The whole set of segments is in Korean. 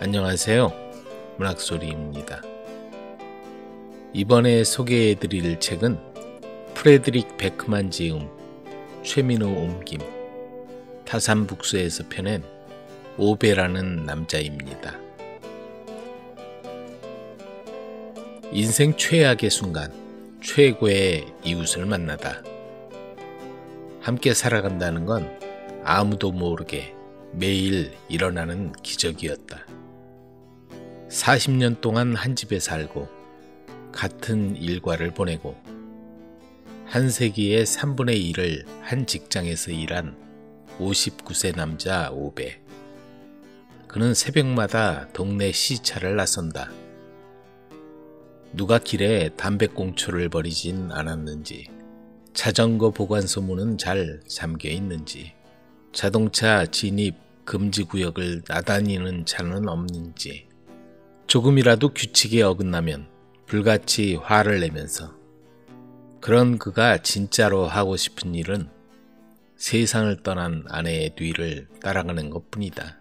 안녕하세요. 문학소리입니다. 이번에 소개해드릴 책은 프레드릭 베크만 지음, 최민호 옮김, 타산북수에서 펴낸 오베라는 남자입니다. 인생 최악의 순간, 최고의 이웃을 만나다. 함께 살아간다는 건 아무도 모르게 매일 일어나는 기적이었다. 40년 동안 한 집에 살고 같은 일과를 보내고 한 세기의 3분의 1을 한 직장에서 일한 59세 남자 오베. 그는 새벽마다 동네 시차를 나선다. 누가 길에 담배꽁초를 버리진 않았는지, 자전거 보관소 문은 잘 잠겨 있는지, 자동차 진입 금지 구역을 나다니는 차는 없는지, 조금이라도 규칙에 어긋나면 불같이 화를 내면서 그런 그가 진짜로 하고 싶은 일은 세상을 떠난 아내의 뒤를 따라가는 것 뿐이다.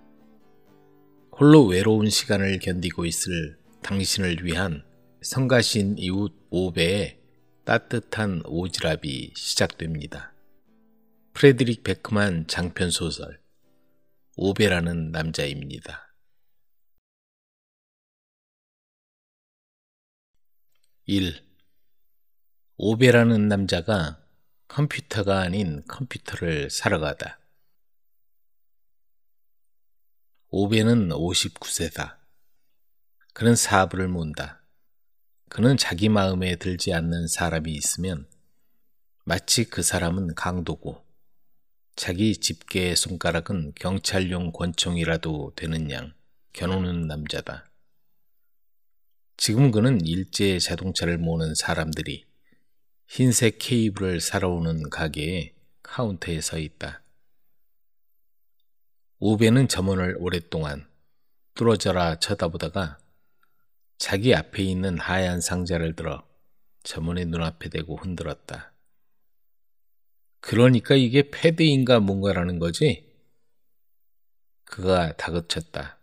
홀로 외로운 시간을 견디고 있을 당신을 위한 성가신 이웃 오베의 따뜻한 오지랖이 시작됩니다. 프레드릭 베크만 장편 소설 오베라는 남자입니다. 1. 오베라는 남자가 컴퓨터가 아닌 컴퓨터를 사러 가다. 오베는 59세다. 그는 사업을 문다. 그는 자기 마음에 들지 않는 사람이 있으면 마치 그 사람은 강도고 자기 집게의 손가락은 경찰용 권총이라도 되는 양 겨누는 남자다. 지금 그는 일제의 자동차를 모는 사람들이 흰색 케이블을 사러 오는 가게에 카운터에 서 있다. 우베는 점원을 오랫동안 뚫어져라 쳐다보다가 자기 앞에 있는 하얀 상자를 들어 점원의 눈앞에 대고 흔들었다. 그러니까 이게 패드인가 뭔가라는 거지? 그가 다그쳤다.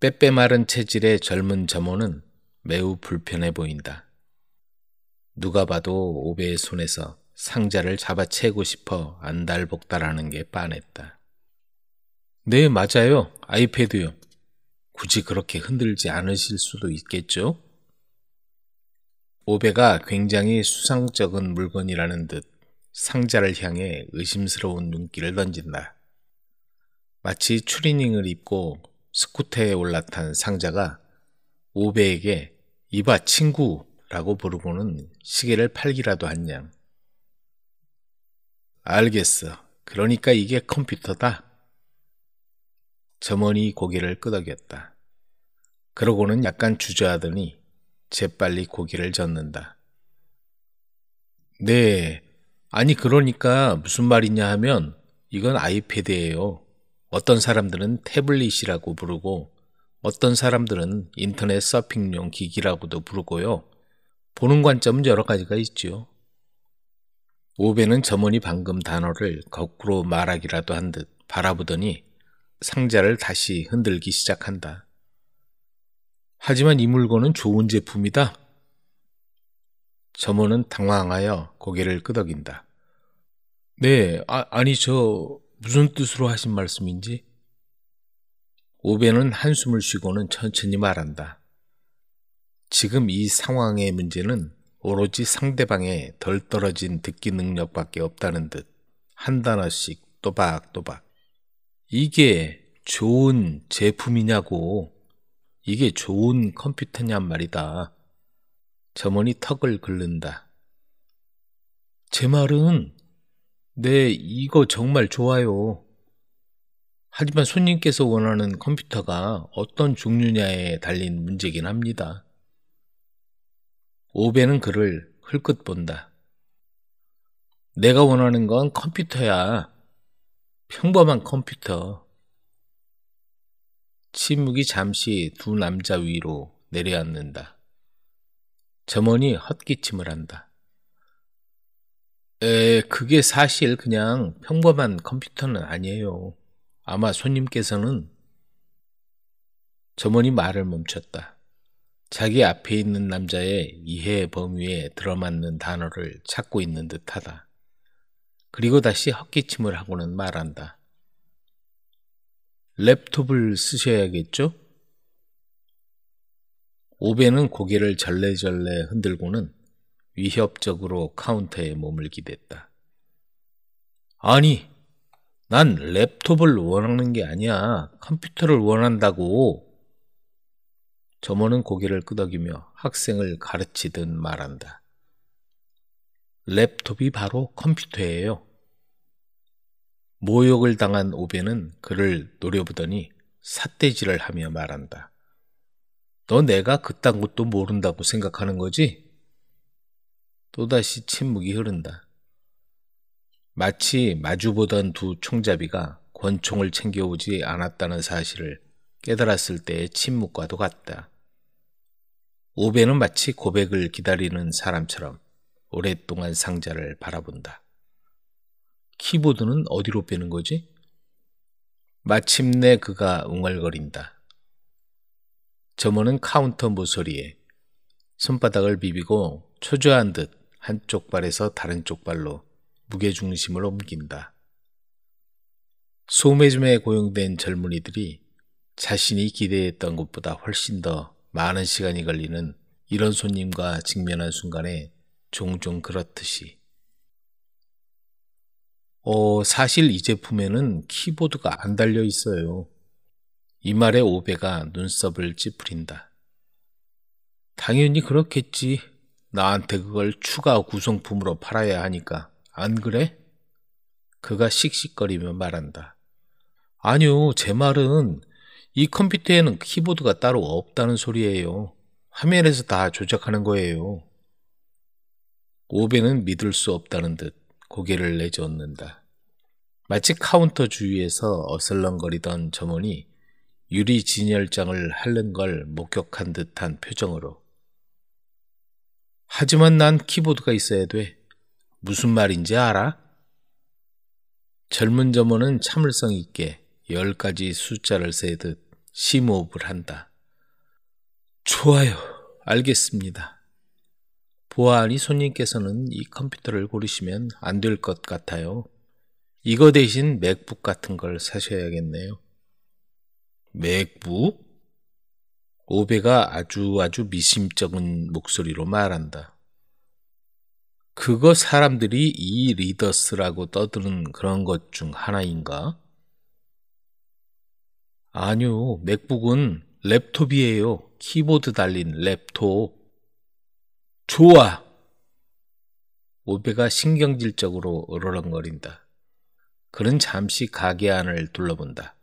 빼빼 마른 체질의 젊은 점호는 매우 불편해 보인다. 누가 봐도 오베의 손에서 상자를 잡아채고 싶어 안달복달하는 게 빤했다. 네, 맞아요. 아이패드요. 굳이 그렇게 흔들지 않으실 수도 있겠죠? 오베가 굉장히 수상적인 물건이라는 듯 상자를 향해 의심스러운 눈길을 던진다. 마치 추리닝을 입고 스쿠터에 올라탄 상자가 오베에게 이봐 친구라고 부르고는 시계를 팔기라도 한 양. 알겠어. 그러니까 이게 컴퓨터다. 점원이 고개를 끄덕였다. 그러고는 약간 주저하더니 재빨리 고개를 젓는다. 네. 아니 그러니까 무슨 말이냐 하면 이건 아이패드예요. 어떤 사람들은 태블릿이라고 부르고 어떤 사람들은 인터넷 서핑용 기기라고도 부르고요. 보는 관점은 여러 가지가 있죠요 오베는 점원이 방금 단어를 거꾸로 말하기라도 한 듯 바라보더니 상자를 다시 흔들기 시작한다. 하지만 이 물건은 좋은 제품이다. 점원은 당황하여 고개를 끄덕인다. 네, 아, 아니 저 무슨 뜻으로 하신 말씀인지 오베는 한숨을 쉬고는 천천히 말한다. 지금 이 상황의 문제는 오로지 상대방의 덜 떨어진 듣기 능력밖에 없다는 듯 한 단어씩 또박또박 이게 좋은 제품이냐고 이게 좋은 컴퓨터냐 말이다. 점원이 턱을 긁는다. 제 말은 네, 이거 정말 좋아요. 하지만 손님께서 원하는 컴퓨터가 어떤 종류냐에 달린 문제긴 합니다. 오베는 그를 흘끗 본다. 내가 원하는 건 컴퓨터야. 평범한 컴퓨터. 침묵이 잠시 두 남자 위로 내려앉는다. 점원이 헛기침을 한다. 에, 그게 사실 그냥 평범한 컴퓨터는 아니에요. 아마 손님께서는 점원이 말을 멈췄다. 자기 앞에 있는 남자의 이해 범위에 들어맞는 단어를 찾고 있는 듯하다. 그리고 다시 헛기침을 하고는 말한다. 랩톱을 쓰셔야겠죠? 오베는 고개를 절레절레 흔들고는 위협적으로 카운터에 몸을 기댔다. 아니, 난 랩톱을 원하는 게 아니야. 컴퓨터를 원한다고. 점원은 고개를 끄덕이며 학생을 가르치듯 말한다. 랩톱이 바로 컴퓨터예요. 모욕을 당한 오베는 그를 노려보더니 삿대질을 하며 말한다. 너 내가 그딴 것도 모른다고 생각하는 거지? 또다시 침묵이 흐른다. 마치 마주보던 두 총잡이가 권총을 챙겨오지 않았다는 사실을 깨달았을 때의 침묵과도 같다. 오베는 마치 고백을 기다리는 사람처럼 오랫동안 상자를 바라본다. 키보드는 어디로 빼는 거지? 마침내 그가 웅얼거린다. 점원은 카운터 모서리에 손바닥을 비비고 초조한 듯 한쪽 발에서 다른 쪽 발로 무게중심을 옮긴다. 소매점에 고용된 젊은이들이 자신이 기대했던 것보다 훨씬 더 많은 시간이 걸리는 이런 손님과 직면한 순간에 종종 그렇듯이 어, 사실 이 제품에는 키보드가 안 달려 있어요. 이 말에 오배가 눈썹을 찌푸린다. 당연히 그렇겠지. 나한테 그걸 추가 구성품으로 팔아야 하니까 안 그래? 그가 씩씩거리며 말한다. 아니요, 제 말은 이 컴퓨터에는 키보드가 따로 없다는 소리예요. 화면에서 다 조작하는 거예요. 오베는 믿을 수 없다는 듯 고개를 내젓는다. 마치 카운터 주위에서 어슬렁거리던 점원이 유리 진열장을 핥는 걸 목격한 듯한 표정으로 하지만 난 키보드가 있어야 돼. 무슨 말인지 알아? 젊은 점원은 참을성 있게 열 가지 숫자를 세듯 심호흡을 한다. 좋아요. 알겠습니다. 보아하니 손님께서는 이 컴퓨터를 고르시면 안 될 것 같아요. 이거 대신 맥북 같은 걸 사셔야겠네요. 맥북? 오베가 아주 아주 미심쩍은 목소리로 말한다. 그거 사람들이 이 리더스라고 떠드는 그런 것 중 하나인가? 아니요, 맥북은 랩톱이에요. 키보드 달린 랩톱. 좋아! 오베가 신경질적으로 으르렁거린다. 그는 잠시 가게 안을 둘러본다.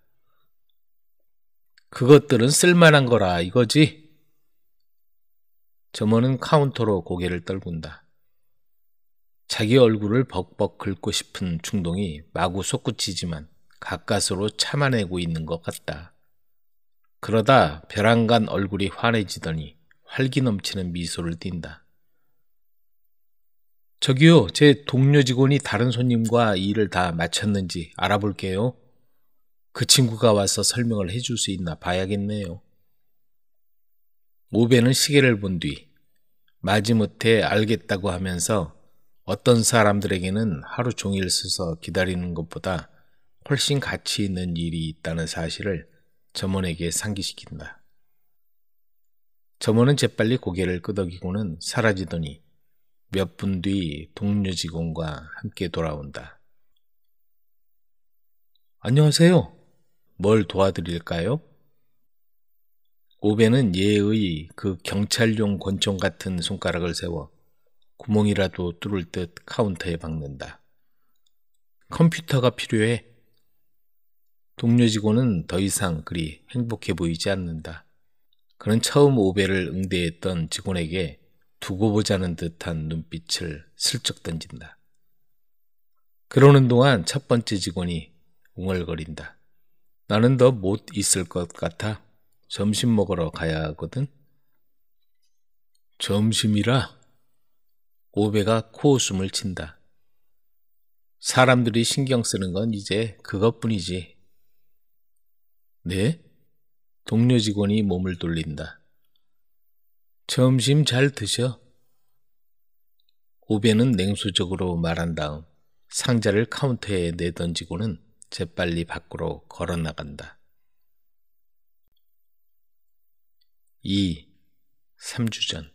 그것들은 쓸만한 거라 이거지. 점원은 카운터로 고개를 떨군다. 자기 얼굴을 벅벅 긁고 싶은 충동이 마구 솟구치지만 가까스로 참아내고 있는 것 같다. 그러다 벼랑간 얼굴이 환해지더니 활기 넘치는 미소를 띈다. 저기요, 제 동료 직원이 다른 손님과 일을 다 마쳤는지 알아볼게요. 그 친구가 와서 설명을 해줄 수 있나 봐야겠네요. 오베는 시계를 본 뒤 마지못해 알겠다고 하면서 어떤 사람들에게는 하루 종일 서서 기다리는 것보다 훨씬 가치 있는 일이 있다는 사실을 점원에게 상기시킨다. 점원은 재빨리 고개를 끄덕이고는 사라지더니 몇 분 뒤 동료 직원과 함께 돌아온다. 안녕하세요. 뭘 도와드릴까요? 오베는 예의 그 경찰용 권총 같은 손가락을 세워 구멍이라도 뚫을 듯 카운터에 박는다. 컴퓨터가 필요해. 동료 직원은 더 이상 그리 행복해 보이지 않는다. 그는 처음 오베를 응대했던 직원에게 두고 보자는 듯한 눈빛을 슬쩍 던진다. 그러는 동안 첫 번째 직원이 웅얼거린다. 나는 더 못 있을 것 같아. 점심 먹으러 가야 하거든. 점심이라 오배가 코웃음을 친다. 사람들이 신경 쓰는 건 이제 그것뿐이지. 네? 동료 직원이 몸을 돌린다. 점심 잘 드셔. 오배는 냉소적으로 말한 다음 상자를 카운터에 내던지고는 재빨리 밖으로 걸어 나간다. 2. 3주 전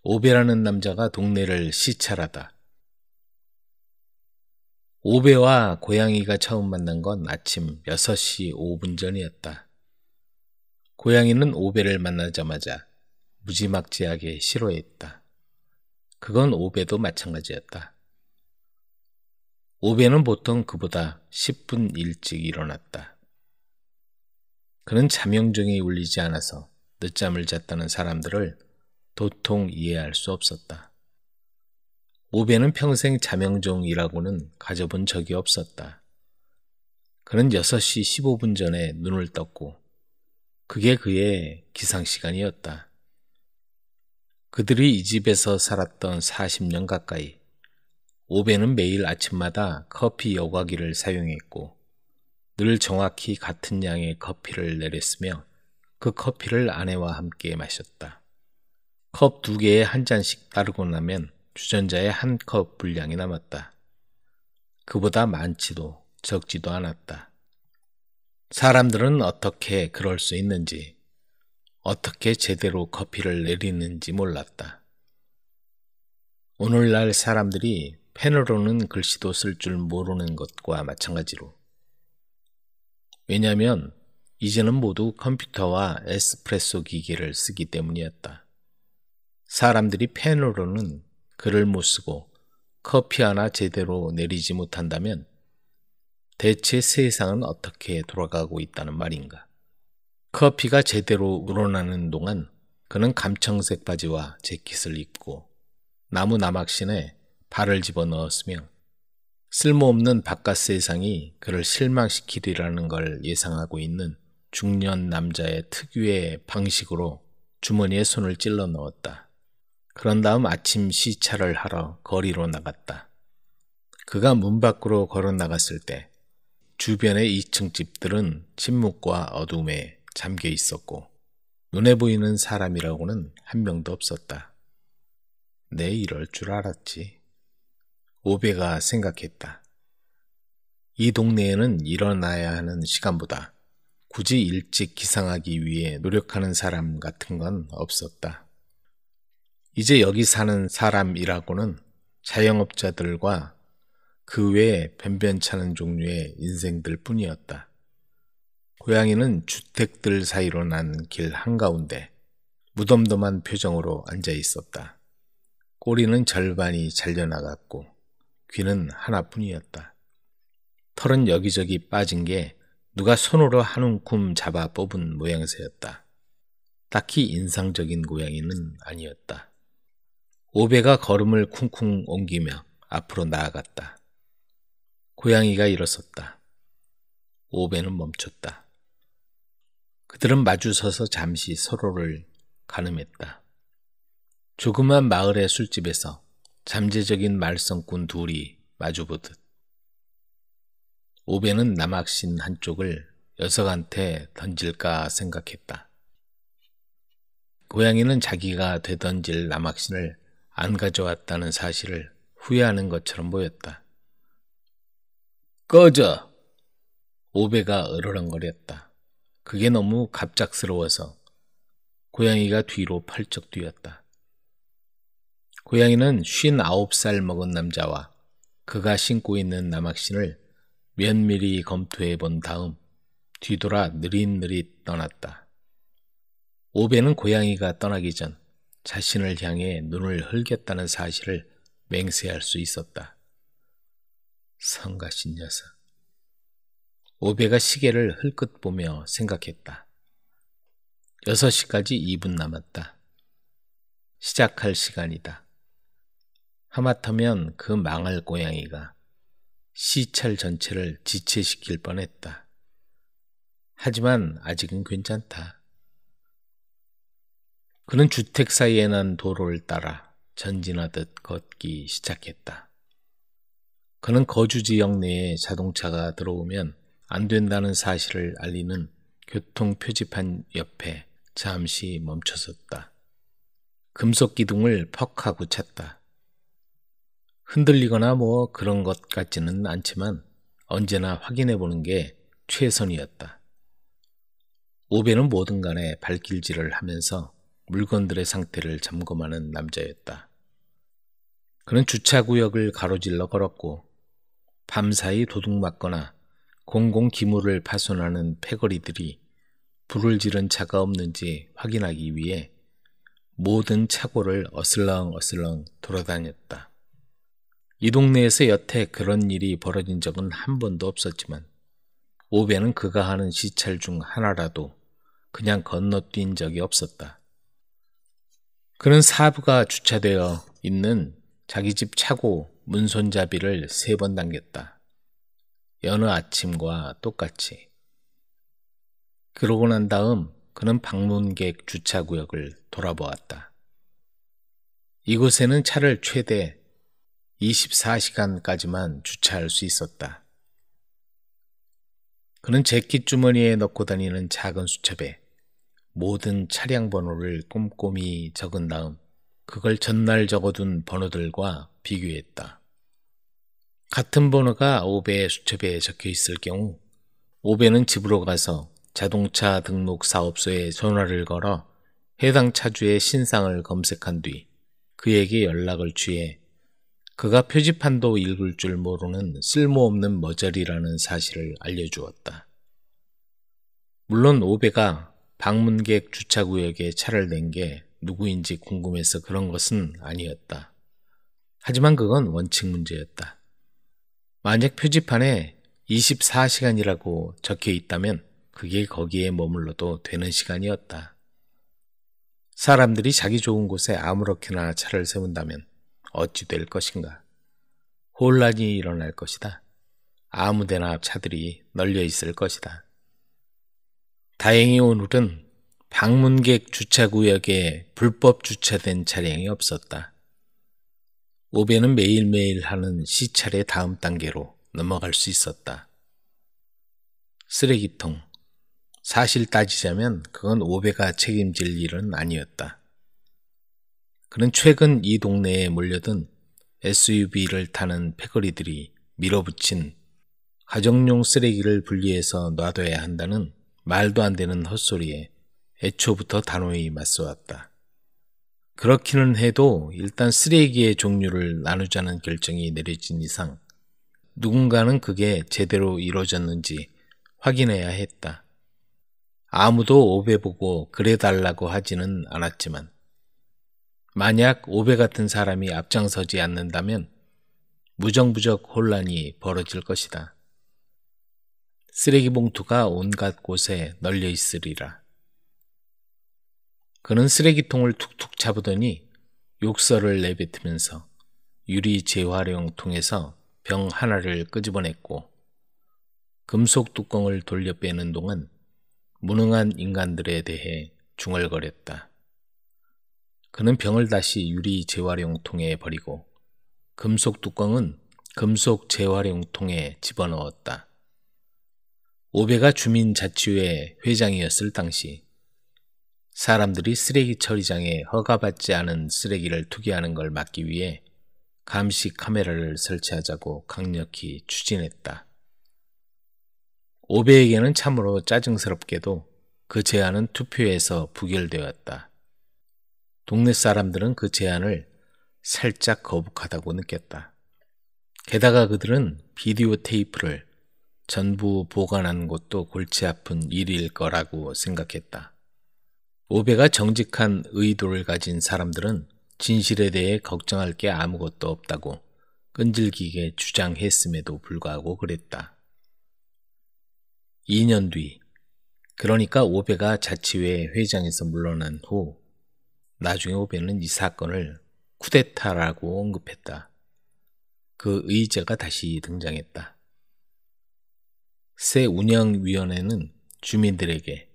오베라는 남자가 동네를 시찰하다. 오베와 고양이가 처음 만난 건 아침 6시 5분 전이었다. 고양이는 오베를 만나자마자 무지막지하게 싫어했다. 그건 오베도 마찬가지였다. 오베는 보통 그보다 10분 일찍 일어났다. 그는 자명종이 울리지 않아서 늦잠을 잤다는 사람들을 도통 이해할 수 없었다. 오베는 평생 자명종이라고는 가져본 적이 없었다. 그는 6시 15분 전에 눈을 떴고 그게 그의 기상시간이었다. 그들이 이 집에서 살았던 40년 가까이 오베는 매일 아침마다 커피 여과기를 사용했고 늘 정확히 같은 양의 커피를 내렸으며 그 커피를 아내와 함께 마셨다. 컵 두 개에 한 잔씩 따르고 나면 주전자에 한 컵 분량이 남았다. 그보다 많지도 적지도 않았다. 사람들은 어떻게 그럴 수 있는지, 어떻게 제대로 커피를 내리는지 몰랐다. 오늘날 사람들이 펜으로는 글씨도 쓸 줄 모르는 것과 마찬가지로. 왜냐하면 이제는 모두 컴퓨터와 에스프레소 기계를 쓰기 때문이었다. 사람들이 펜으로는 글을 못 쓰고 커피 하나 제대로 내리지 못한다면 대체 세상은 어떻게 돌아가고 있다는 말인가? 커피가 제대로 우러나는 동안 그는 감청색 바지와 재킷을 입고 나무 나막신에 발을 집어넣었으며 쓸모없는 바깥 세상이 그를 실망시키리라는 걸 예상하고 있는 중년 남자의 특유의 방식으로 주머니에 손을 찔러 넣었다. 그런 다음 아침 시차를 하러 거리로 나갔다. 그가 문 밖으로 걸어 나갔을 때 주변의 2층 집들은 침묵과 어둠에 잠겨 있었고 눈에 보이는 사람이라고는 한 명도 없었다. 내 네, 이럴 줄 알았지. 오베가 생각했다. 이 동네에는 일어나야 하는 시간보다 굳이 일찍 기상하기 위해 노력하는 사람 같은 건 없었다. 이제 여기 사는 사람이라고는 자영업자들과 그 외에 변변찮은 종류의 인생들 뿐이었다. 고양이는 주택들 사이로 난 길 한가운데 무덤덤한 표정으로 앉아 있었다. 꼬리는 절반이 잘려나갔고 귀는 하나뿐이었다. 털은 여기저기 빠진 게 누가 손으로 한 움큼 잡아 뽑은 모양새였다. 딱히 인상적인 고양이는 아니었다. 오배가 걸음을 쿵쿵 옮기며 앞으로 나아갔다. 고양이가 일어섰다. 오배는 멈췄다. 그들은 마주서서 잠시 서로를 가늠했다. 조그만 마을의 술집에서 잠재적인 말썽꾼 둘이 마주보듯 오배는 남학신 한쪽을 녀석한테 던질까 생각했다. 고양이는 자기가 되던질 남학신을 안 가져왔다는 사실을 후회하는 것처럼 보였다. 꺼져! 오배가 으르렁거렸다. 그게 너무 갑작스러워서 고양이가 뒤로 펄쩍 뛰었다. 고양이는 59살 먹은 남자와 그가 신고 있는 남학신을 면밀히 검토해 본 다음 뒤돌아 느릿느릿 떠났다. 오베는 고양이가 떠나기 전 자신을 향해 눈을 흘겼다는 사실을 맹세할 수 있었다. 성가신 녀석. 오베가 시계를 흘끗 보며 생각했다. 6시까지 2분 남았다. 시작할 시간이다. 하마터면 그 망할 고양이가 시찰 전체를 지체시킬 뻔했다. 하지만 아직은 괜찮다. 그는 주택 사이에 난 도로를 따라 전진하듯 걷기 시작했다. 그는 거주 지역 내에 자동차가 들어오면 안 된다는 사실을 알리는 교통 표지판 옆에 잠시 멈춰섰다. 금속 기둥을 퍽 하고 찼다. 흔들리거나 뭐 그런 것 같지는 않지만 언제나 확인해 보는 게 최선이었다. 오베는 뭐든 간에 발길질을 하면서 물건들의 상태를 점검하는 남자였다. 그는 주차구역을 가로질러 걸었고 밤사이 도둑 맞거나 공공 기물을 파손하는 패거리들이 불을 지른 차가 없는지 확인하기 위해 모든 차고를 어슬렁어슬렁 돌아다녔다. 이 동네에서 여태 그런 일이 벌어진 적은 한 번도 없었지만 오베는 그가 하는 시찰 중 하나라도 그냥 건너뛴 적이 없었다. 그는 사부가 주차되어 있는 자기 집 차고 문손잡이를 세 번 당겼다. 여느 아침과 똑같이. 그러고 난 다음 그는 방문객 주차구역을 돌아보았다. 이곳에는 차를 최대 24시간까지만 주차할 수 있었다. 그는 재킷 주머니에 넣고 다니는 작은 수첩에 모든 차량 번호를 꼼꼼히 적은 다음 그걸 전날 적어둔 번호들과 비교했다. 같은 번호가 5배의 수첩에 적혀 있을 경우 5배는 집으로 가서 자동차 등록 사업소에 전화를 걸어 해당 차주의 신상을 검색한 뒤 그에게 연락을 취해 그가 표지판도 읽을 줄 모르는 쓸모없는 머저리라는 사실을 알려주었다. 물론 오베가 방문객 주차구역에 차를 낸 게 누구인지 궁금해서 그런 것은 아니었다. 하지만 그건 원칙 문제였다. 만약 표지판에 24시간이라고 적혀 있다면 그게 거기에 머물러도 되는 시간이었다. 사람들이 자기 좋은 곳에 아무렇게나 차를 세운다면 어찌 될 것인가? 혼란이 일어날 것이다. 아무데나 차들이 널려 있을 것이다. 다행히 오늘은 방문객 주차구역에 불법 주차된 차량이 없었다. 오배는 매일매일 하는 시찰의 다음 단계로 넘어갈 수 있었다. 쓰레기통. 사실 따지자면 그건 오배가 책임질 일은 아니었다. 그는 최근 이 동네에 몰려든 SUV를 타는 패거리들이 밀어붙인 가정용 쓰레기를 분리해서 놔둬야 한다는 말도 안 되는 헛소리에 애초부터 단호히 맞서왔다. 그렇기는 해도 일단 쓰레기의 종류를 나누자는 결정이 내려진 이상 누군가는 그게 제대로 이루어졌는지 확인해야 했다. 아무도 오배보고 그래달라고 하지는 않았지만 만약 오베 같은 사람이 앞장서지 않는다면 무정부적 혼란이 벌어질 것이다. 쓰레기 봉투가 온갖 곳에 널려 있으리라. 그는 쓰레기통을 툭툭 잡으더니 욕설을 내뱉으면서 유리 재활용통에서 병 하나를 끄집어냈고 금속 뚜껑을 돌려 빼는 동안 무능한 인간들에 대해 중얼거렸다. 그는 병을 다시 유리 재활용통에 버리고 금속 뚜껑은 금속 재활용통에 집어넣었다. 오베가 주민자치회 회장이었을 당시 사람들이 쓰레기 처리장에 허가받지 않은 쓰레기를 투기하는 걸 막기 위해 감시 카메라를 설치하자고 강력히 추진했다. 오베에게는 참으로 짜증스럽게도 그 제안은 투표에서 부결되었다. 동네 사람들은 그 제안을 살짝 거북하다고 느꼈다. 게다가 그들은 비디오 테이프를 전부 보관한 것도 골치 아픈 일일 거라고 생각했다. 오베가 정직한 의도를 가진 사람들은 진실에 대해 걱정할 게 아무것도 없다고 끈질기게 주장했음에도 불구하고 그랬다. 2년 뒤, 그러니까 오베가 자치회 회장에서 물러난 후 나중에 오베는 이 사건을 쿠데타라고 언급했다. 그 의제가 다시 등장했다. 새 운영위원회는 주민들에게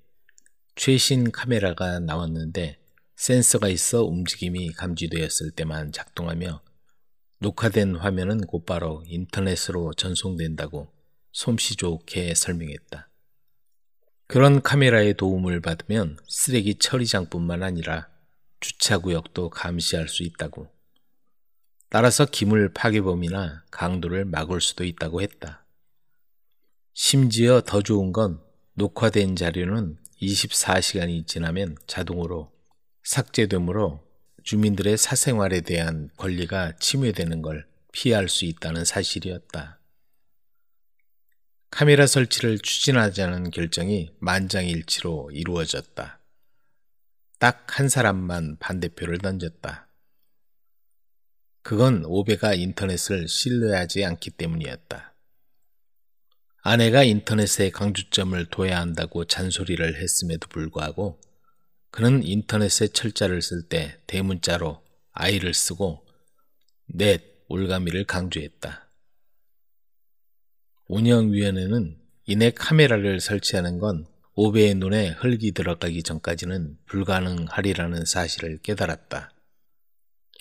최신 카메라가 나왔는데 센서가 있어 움직임이 감지되었을 때만 작동하며 녹화된 화면은 곧바로 인터넷으로 전송된다고 솜씨 좋게 설명했다. 그런 카메라의 도움을 받으면 쓰레기 처리장뿐만 아니라 주차구역도 감시할 수 있다고. 따라서 기물 파괴범이나 강도를 막을 수도 있다고 했다. 심지어 더 좋은 건 녹화된 자료는 24시간이 지나면 자동으로 삭제되므로 주민들의 사생활에 대한 권리가 침해되는 걸 피할 수 있다는 사실이었다. 카메라 설치를 추진하자는 결정이 만장일치로 이루어졌다. 딱한 사람만 반대표를 던졌다. 그건 오베가 인터넷을 신뢰하지 않기 때문이었다. 아내가 인터넷에 강조점을 둬야 한다고 잔소리를 했음에도 불구하고 그는 인터넷에 철자를 쓸 때 대문자로 아이를 쓰고 넷 올가미를 강조했다. 운영위원회는 이내 카메라를 설치하는 건 오베의 눈에 흙이 들어가기 전까지는 불가능하리라는 사실을 깨달았다.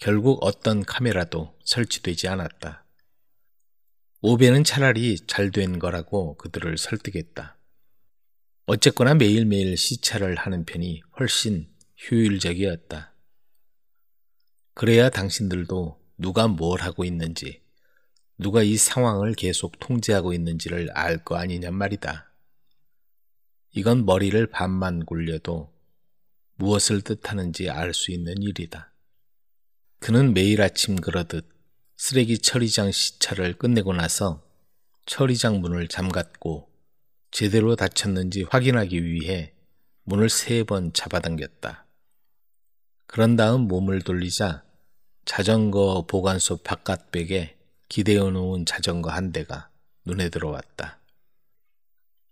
결국 어떤 카메라도 설치되지 않았다. 오베는 차라리 잘 된 거라고 그들을 설득했다. 어쨌거나 매일매일 시찰을 하는 편이 훨씬 효율적이었다. 그래야 당신들도 누가 뭘 하고 있는지, 누가 이 상황을 계속 통제하고 있는지를 알 거 아니냔 말이다. 이건 머리를 반만 굴려도 무엇을 뜻하는지 알 수 있는 일이다. 그는 매일 아침 그러듯 쓰레기 처리장 시찰을 끝내고 나서 처리장 문을 잠갔고 제대로 닫혔는지 확인하기 위해 문을 세 번 잡아당겼다. 그런 다음 몸을 돌리자 자전거 보관소 바깥백에 기대어 놓은 자전거 한 대가 눈에 들어왔다.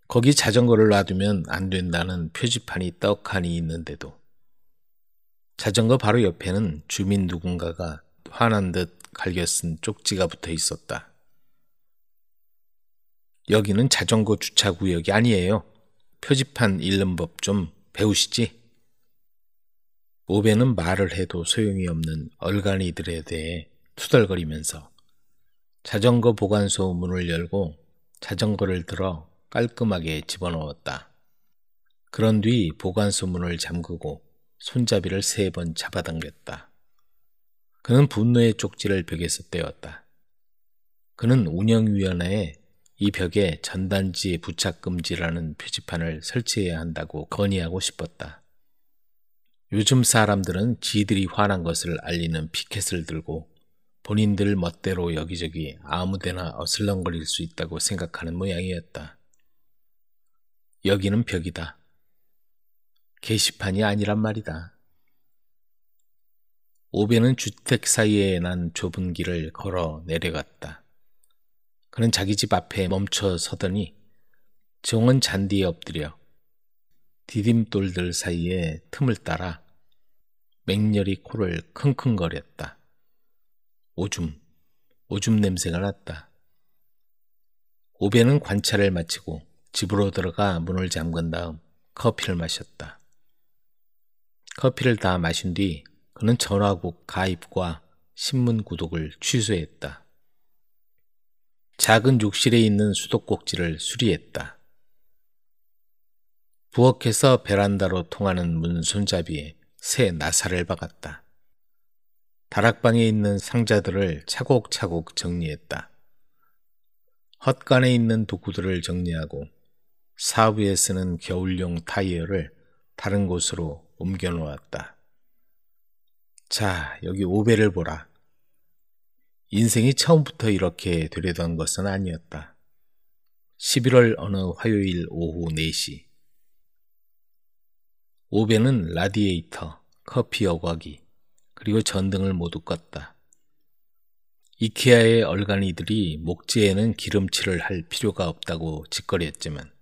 거기 자전거를 놔두면 안 된다는 표지판이 떡하니 있는데도 자전거 바로 옆에는 주민 누군가가 화난 듯 갈겨 쓴 쪽지가 붙어 있었다. 여기는 자전거 주차구역이 아니에요. 표지판 읽는 법 좀 배우시지? 오베는 말을 해도 소용이 없는 얼간이들에 대해 투덜거리면서 자전거 보관소 문을 열고 자전거를 들어 깔끔하게 집어넣었다. 그런 뒤 보관소 문을 잠그고 손잡이를 세 번 잡아당겼다. 그는 분노의 쪽지를 벽에서 떼었다. 그는 운영위원회에 이 벽에 전단지 부착 금지라는 표지판을 설치해야 한다고 건의하고 싶었다. 요즘 사람들은 지들이 화난 것을 알리는 피켓을 들고 본인들 멋대로 여기저기 아무데나 어슬렁거릴 수 있다고 생각하는 모양이었다. 여기는 벽이다. 게시판이 아니란 말이다. 오베는 주택 사이에 난 좁은 길을 걸어 내려갔다. 그는 자기 집 앞에 멈춰 서더니 정원 잔디에 엎드려 디딤돌들 사이에 틈을 따라 맹렬히 코를 킁킁거렸다. 오줌, 오줌 냄새가 났다. 오베는 관찰을 마치고 집으로 들어가 문을 잠근 다음 커피를 마셨다. 커피를 다 마신 뒤 그는 전화국 가입과 신문 구독을 취소했다. 작은 욕실에 있는 수도꼭지를 수리했다. 부엌에서 베란다로 통하는 문 손잡이에 새 나사를 박았다. 다락방에 있는 상자들을 차곡차곡 정리했다. 헛간에 있는 도구들을 정리하고 사부에 쓰는 겨울용 타이어를 다른 곳으로 옮겨 놓았다. 자, 여기 오베를 보라. 인생이 처음부터 이렇게 되려던 것은 아니었다. 11월 어느 화요일 오후 4시. 오베는 라디에이터, 커피 여과기, 그리고 전등을 모두 껐다. 이케아의 얼간이들이 목재에는 기름칠을 할 필요가 없다고 짓거렸지만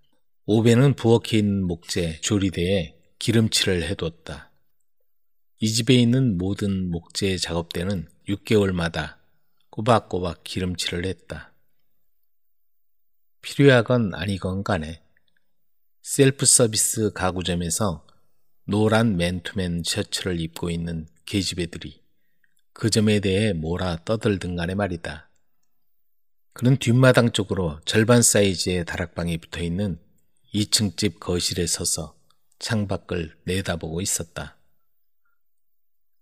오베는 부엌에 있는 목재 조리대에 기름칠을 해뒀다. 이 집에 있는 모든 목재 작업대는 6개월마다 꼬박꼬박 기름칠을 했다. 필요하건 아니건 간에 셀프 서비스 가구점에서 노란 맨투맨 셔츠를 입고 있는 계집애들이 그 점에 대해 몰아 떠들든 간에 말이다. 그는 뒷마당 쪽으로 절반 사이즈의 다락방에 붙어 있는 2층 집 거실에 서서 창밖을 내다보고 있었다.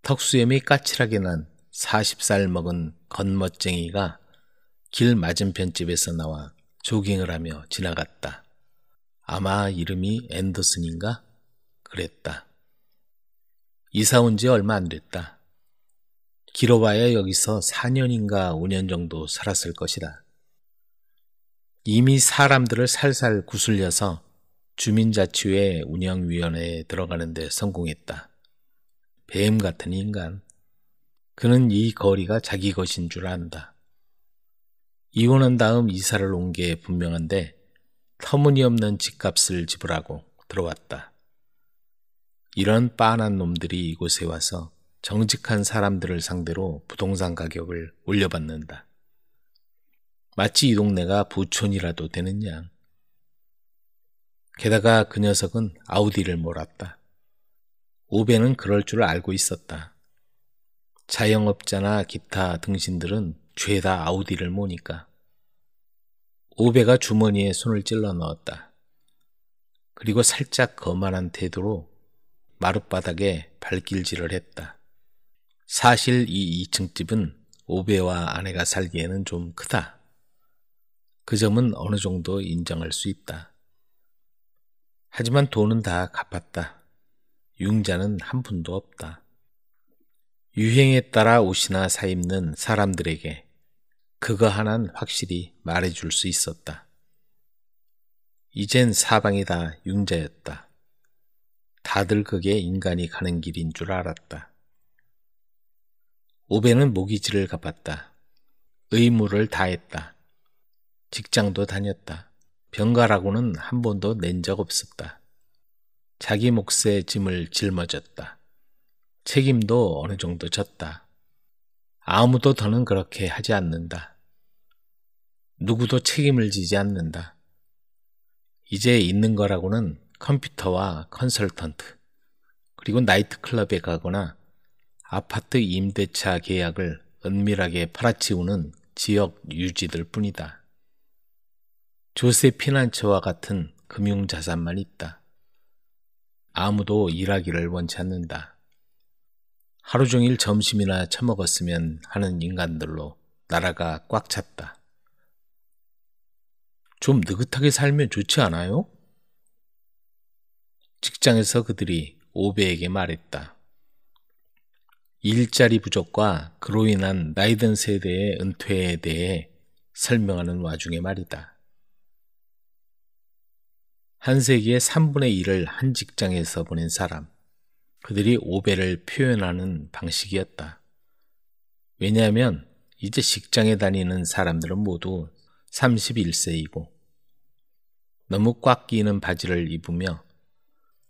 턱수염이 까칠하게 난 40살 먹은 겉멋쟁이가길 맞은편 집에서 나와 조깅을 하며 지나갔다. 아마 이름이 앤더슨인가? 그랬다. 이사 온 지 얼마 안 됐다. 길어봐야 여기서 4년인가 5년 정도 살았을 것이다. 이미 사람들을 살살 구슬려서 주민자치회 운영위원회에 들어가는 데 성공했다. 뱀 같은 인간. 그는 이 거리가 자기 것인 줄 안다. 이혼한 다음 이사를 온 게 분명한데 터무니없는 집값을 지불하고 들어왔다. 이런 빤한 놈들이 이곳에 와서 정직한 사람들을 상대로 부동산 가격을 올려받는다. 마치 이 동네가 부촌이라도 되는 양. 게다가 그 녀석은 아우디를 몰았다. 오베는 그럴 줄 알고 있었다. 자영업자나 기타 등신들은 죄다 아우디를 모니까. 오베가 주머니에 손을 찔러 넣었다. 그리고 살짝 거만한 태도로 마룻바닥에 발길질을 했다. 사실 이 2층 집은 오베와 아내가 살기에는 좀 크다. 그 점은 어느 정도 인정할 수 있다. 하지만 돈은 다 갚았다. 융자는 한분도 없다. 유행에 따라 옷이나 사 입는 사람들에게 그거 하나는 확실히 말해줄 수 있었다. 이젠 사방이 다 융자였다. 다들 그게 인간이 가는 길인 줄 알았다. 오베는 모기지를 갚았다. 의무를 다했다. 직장도 다녔다. 병가라고는 한 번도 낸 적 없었다. 자기 몫의 짐을 짊어졌다. 책임도 어느 정도 졌다. 아무도 더는 그렇게 하지 않는다. 누구도 책임을 지지 않는다. 이제 있는 거라고는 컴퓨터와 컨설턴트, 그리고 나이트클럽에 가거나 아파트 임대차 계약을 은밀하게 팔아치우는 지역 유지들 뿐이다. 조세 피난처와 같은 금융자산만 있다. 아무도 일하기를 원치 않는다. 하루 종일 점심이나 처먹었으면 하는 인간들로 나라가 꽉 찼다. 좀 느긋하게 살면 좋지 않아요? 직장에서 그들이 오베에게 말했다. 일자리 부족과 그로 인한 나이든 세대의 은퇴에 대해 설명하는 와중에 말이다. 한 세기의 3분의 1을 한 직장에서 보낸 사람. 그들이 오배를 표현하는 방식이었다. 왜냐하면 이제 직장에 다니는 사람들은 모두 31세이고 너무 꽉 끼는 바지를 입으며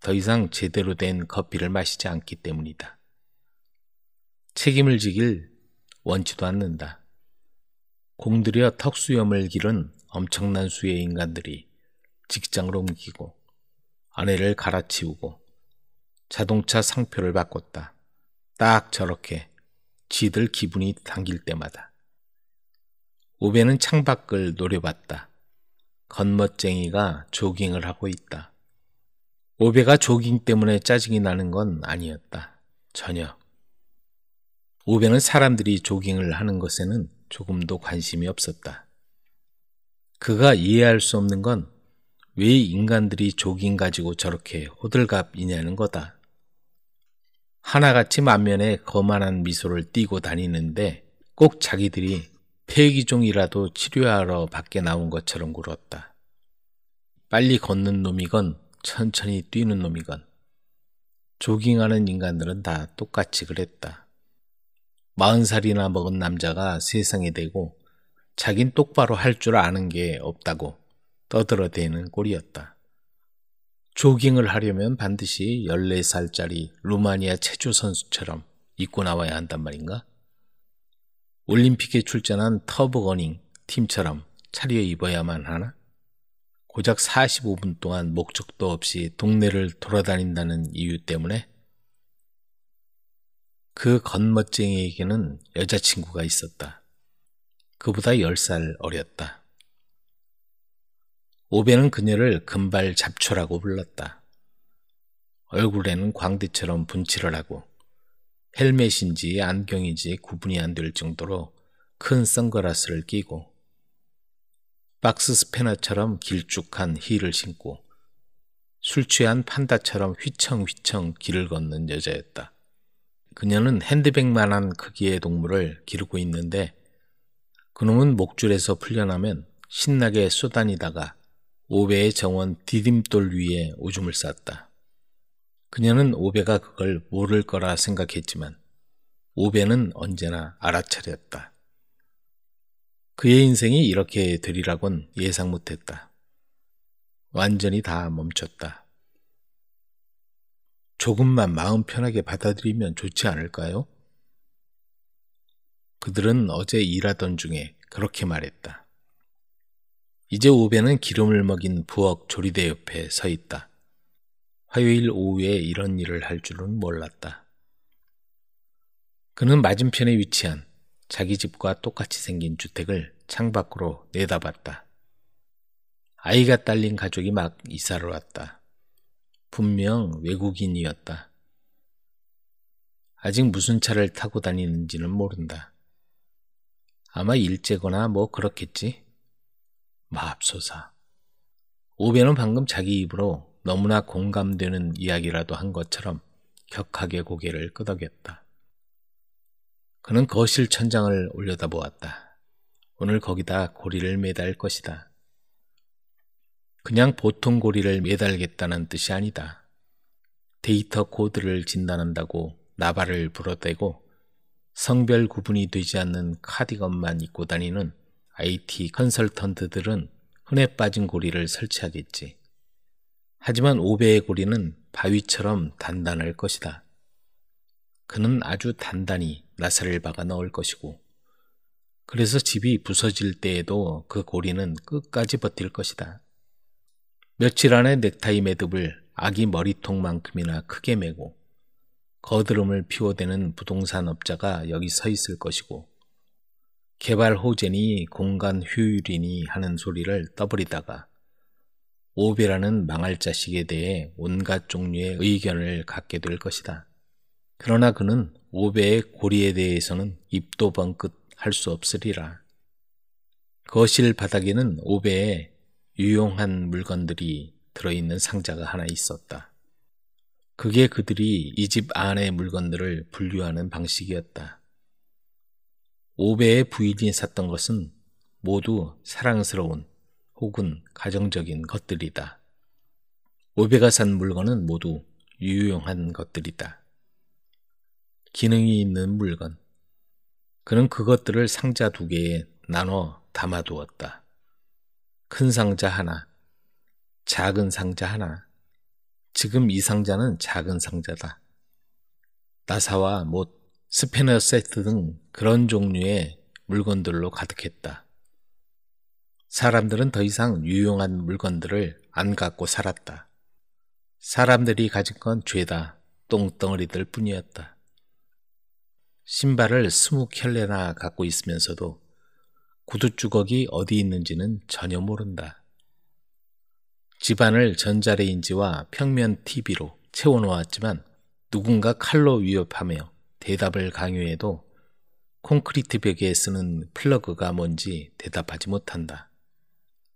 더 이상 제대로 된 커피를 마시지 않기 때문이다. 책임을 지길 원치도 않는다. 공들여 턱수염을 기른 엄청난 수의 인간들이 직장을 옮기고 아내를 갈아치우고 자동차 상표를 바꿨다. 딱 저렇게 지들 기분이 당길 때마다. 오배는 창밖을 노려봤다. 겉멋쟁이가 조깅을 하고 있다. 오배가 조깅 때문에 짜증이 나는 건 아니었다. 전혀. 오배는 사람들이 조깅을 하는 것에는 조금도 관심이 없었다. 그가 이해할 수 없는 건왜 인간들이 조깅 가지고 저렇게 호들갑이냐는 거다. 하나같이 만면에 거만한 미소를 띠고 다니는데 꼭 자기들이 폐기종이라도 치료하러 밖에 나온 것처럼 굴었다. 빨리 걷는 놈이건 천천히 뛰는 놈이건 조깅하는 인간들은 다 똑같이 그랬다. 마흔 살이나 먹은 남자가 세상에 대고 자긴 똑바로 할 줄 아는 게 없다고 떠들어대는 꼴이었다. 조깅을 하려면 반드시 14살짜리 루마니아 체조 선수처럼 입고 나와야 한단 말인가? 올림픽에 출전한 터보거닝 팀처럼 차려 입어야만 하나? 고작 45분 동안 목적도 없이 동네를 돌아다닌다는 이유 때문에 그 건멋쟁이에게는 여자친구가 있었다. 그보다 10살 어렸다. 오베는 그녀를 금발 잡초라고 불렀다. 얼굴에는 광대처럼 분칠을 하고 헬멧인지 안경인지 구분이 안 될 정도로 큰 선글라스를 끼고 박스 스패너처럼 길쭉한 힐을 신고 술 취한 판다처럼 휘청휘청 길을 걷는 여자였다. 그녀는 핸드백만한 크기의 동물을 기르고 있는데 그놈은 목줄에서 풀려나면 신나게 쏘다니다가 오베의 정원 디딤돌 위에 오줌을 쌌다. 그녀는 오베가 그걸 모를 거라 생각했지만 오베는 언제나 알아차렸다. 그의 인생이 이렇게 되리라곤 예상 못했다. 완전히 다 멈췄다. 조금만 마음 편하게 받아들이면 좋지 않을까요? 그들은 어제 일하던 중에 그렇게 말했다. 이제 오베는 기름을 먹인 부엌 조리대 옆에 서 있다. 화요일 오후에 이런 일을 할 줄은 몰랐다. 그는 맞은편에 위치한 자기 집과 똑같이 생긴 주택을 창밖으로 내다봤다. 아이가 딸린 가족이 막 이사를 왔다. 분명 외국인이었다. 아직 무슨 차를 타고 다니는지는 모른다. 아마 일제거나 뭐 그렇겠지. 마옵소사 오베는 방금 자기 입으로 너무나 공감되는 이야기라도 한 것처럼 격하게 고개를 끄덕였다. 그는 거실 천장을 올려다보았다. 오늘 거기다 고리를 매달 것이다. 그냥 보통 고리를 매달겠다는 뜻이 아니다. 데이터 코드를 진단한다고 나발을 불어대고 성별 구분이 되지 않는 카디건만 입고 다니는 IT 컨설턴트들은 흔해 빠진 고리를 설치하겠지. 하지만 오베의 고리는 바위처럼 단단할 것이다. 그는 아주 단단히 나사를 박아 넣을 것이고, 그래서 집이 부서질 때에도 그 고리는 끝까지 버틸 것이다. 며칠 안에 넥타이 매듭을 아기 머리통만큼이나 크게 매고, 거드름을 피워대는 부동산 업자가 여기 서 있을 것이고, 개발 호재니 공간 효율이니 하는 소리를 떠버리다가 오비라는 망할 자식에 대해 온갖 종류의 의견을 갖게 될 것이다. 그러나 그는 오베의 고리에 대해서는 입도 번끗 할수 없으리라. 거실 바닥에는 오베의 유용한 물건들이 들어있는 상자가 하나 있었다. 그게 그들이 이 집 안의 물건들을 분류하는 방식이었다. 오베의 부인이 샀던 것은 모두 사랑스러운 혹은 가정적인 것들이다. 오베가산 물건은 모두 유용한 것들이다. 기능이 있는 물건. 그는 그것들을 상자 두 개에 나눠 담아두었다. 큰 상자 하나, 작은 상자 하나. 지금 이 상자는 작은 상자다. 나사와 못, 스패너 세트 등 그런 종류의 물건들로 가득했다. 사람들은 더 이상 유용한 물건들을 안 갖고 살았다. 사람들이 가진 건 죄다, 똥덩어리들 뿐이었다. 신발을 스무 켤레나 갖고 있으면서도 구두 주걱이 어디 있는지는 전혀 모른다. 집안을 전자레인지와 평면 TV로 채워놓았지만 누군가 칼로 위협하며 대답을 강요해도 콘크리트 벽에 쓰는 플러그가 뭔지 대답하지 못한다.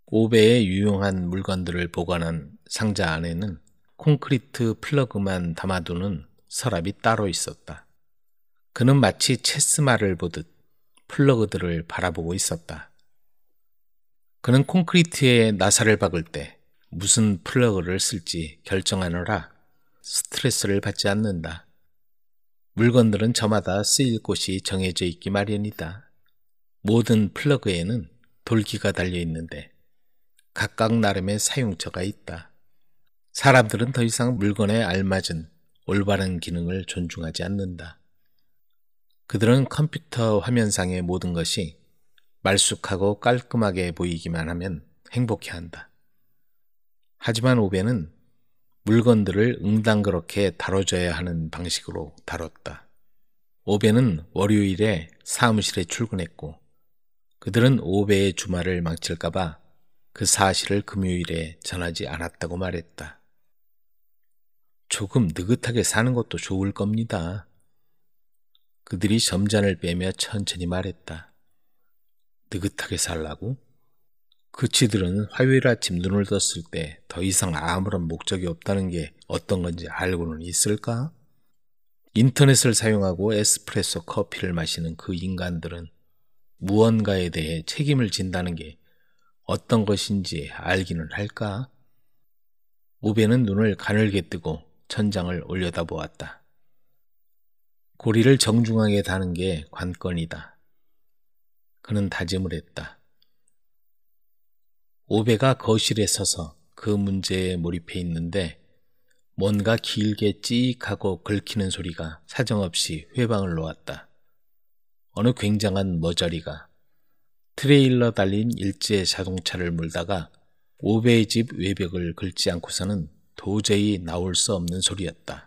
오베의 유용한 물건들을 보관한 상자 안에는 콘크리트 플러그만 담아두는 서랍이 따로 있었다. 그는 마치 체스마를 보듯 플러그들을 바라보고 있었다. 그는 콘크리트에 나사를 박을 때 무슨 플러그를 쓸지 결정하느라 스트레스를 받지 않는다. 물건들은 저마다 쓰일 곳이 정해져 있기 마련이다. 모든 플러그에는 돌기가 달려 있는데 각각 나름의 사용처가 있다. 사람들은 더 이상 물건에 알맞은 올바른 기능을 존중하지 않는다. 그들은 컴퓨터 화면상의 모든 것이 말쑥하고 깔끔하게 보이기만 하면 행복해한다. 하지만 오베는 물건들을 응당 그렇게 다뤄줘야 하는 방식으로 다뤘다. 오베는 월요일에 사무실에 출근했고 그들은 오베의 주말을 망칠까봐 그 사실을 금요일에 전하지 않았다고 말했다. 조금 느긋하게 사는 것도 좋을 겁니다. 그들이 점잔을 빼며 천천히 말했다. 느긋하게 살라고? 그 치들은 화요일 아침 눈을 떴을 때 더 이상 아무런 목적이 없다는 게 어떤 건지 알고는 있을까? 인터넷을 사용하고 에스프레소 커피를 마시는 그 인간들은 무언가에 대해 책임을 진다는 게 어떤 것인지 알기는 할까? 우베는 눈을 가늘게 뜨고 천장을 올려다보았다. 고리를 정중하게 다는 게 관건이다. 그는 다짐을 했다. 오베가 거실에 서서 그 문제에 몰입해 있는데 뭔가 길게 찌익하고 긁히는 소리가 사정없이 회방을 놓았다. 어느 굉장한 머저리가 트레일러 달린 일제 자동차를 몰다가 오베의 집 외벽을 긁지 않고서는 도저히 나올 수 없는 소리였다.